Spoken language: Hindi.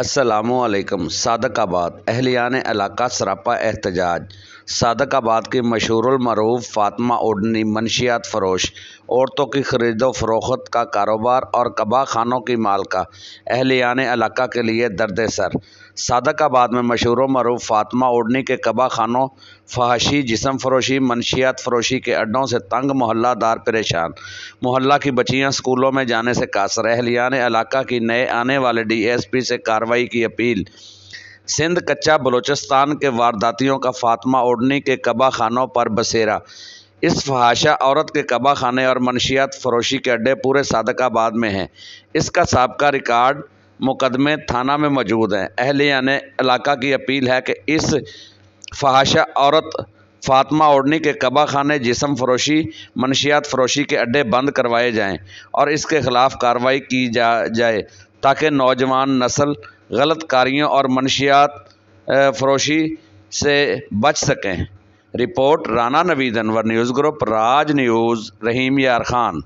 असलकम आबाद अहलियान इलाका सरापा एहतजाज सदकबाद की मशहूरमरूफ़ फ़ातमा उडनी मनशियात फरोश औरतों की खरीदो फरोख्त का कारोबार और कबा खानों की माल का अहलियान इलाका के लिए दर्द सर सादकाबाद में मशहूर मरूफ फातमा ओढ़नी के कबा खानों फहाशी जिसम फरोशी मनशियात फरोशी के अड्डों से तंग मोहल्ला दार परेशान मोहल्ला की बचियाँ स्कूलों में जाने से कासर ने इलाका की नए आने वाले डीएसपी से कार्रवाई की अपील सिंध कच्चा बलूचिस्तान के वारदातियों का फातमा ओढ़नी के कबा खानों पर बसेरा इस फहाशा औरत के कबा खाने और मनशियात फरोशी के अड्डे पूरे सादकाबाद में हैं इसका सबका रिकॉर्ड मुकदमे थाना में मौजूद हैं अहलिया ने इलाका की अपील है कि इस फहाशा औरत फातमा ओढ़नी के कबा खाने जिसम फरोशी मनशियात फरोशी के अड्डे बंद करवाए जाएं और इसके ख़िलाफ़ कार्रवाई की जा जाए ताकि नौजवान नस्ल गलत कारियों और मनशियात फरोशी से बच सकें report Rana Naveed Anwar news group Raj news Rahim Yar Khan